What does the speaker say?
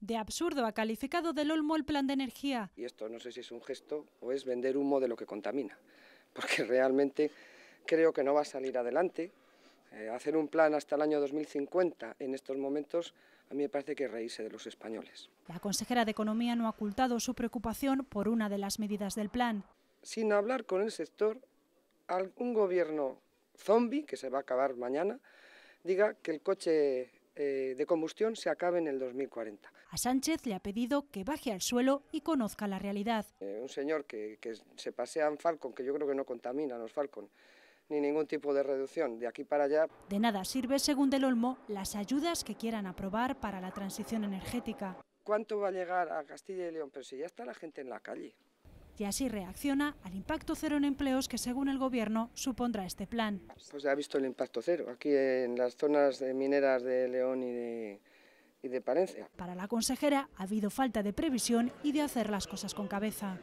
De absurdo ha calificado del Olmo el plan de energía. Y esto no sé si es un gesto o es vender humo de lo que contamina, porque realmente creo que no va a salir adelante. Eh, hacer un plan hasta el año 2050 en estos momentos a mí me parece que reírse de los españoles. La consejera de Economía no ha ocultado su preocupación por una de las medidas del plan. Sin hablar con el sector, algún gobierno zombie, que se va a acabar mañana, diga que el coche eh, de combustión se acabe en el 2040. A Sánchez le ha pedido que baje al suelo y conozca la realidad. Eh, un señor que, se pasea en Falcon, que yo creo que no contamina los Falcon, ni ningún tipo de reducción de aquí para allá. De nada sirve, según Del Olmo, las ayudas que quieran aprobar para la transición energética. ¿Cuánto va a llegar a Castilla y León? Pero si ya está la gente en la calle y así reacciona al impacto cero en empleos que según el Gobierno supondrá este plan. Pues ya ha visto el impacto cero aquí en las zonas de mineras de León y de, y de Palencia. Para la consejera ha habido falta de previsión y de hacer las cosas con cabeza.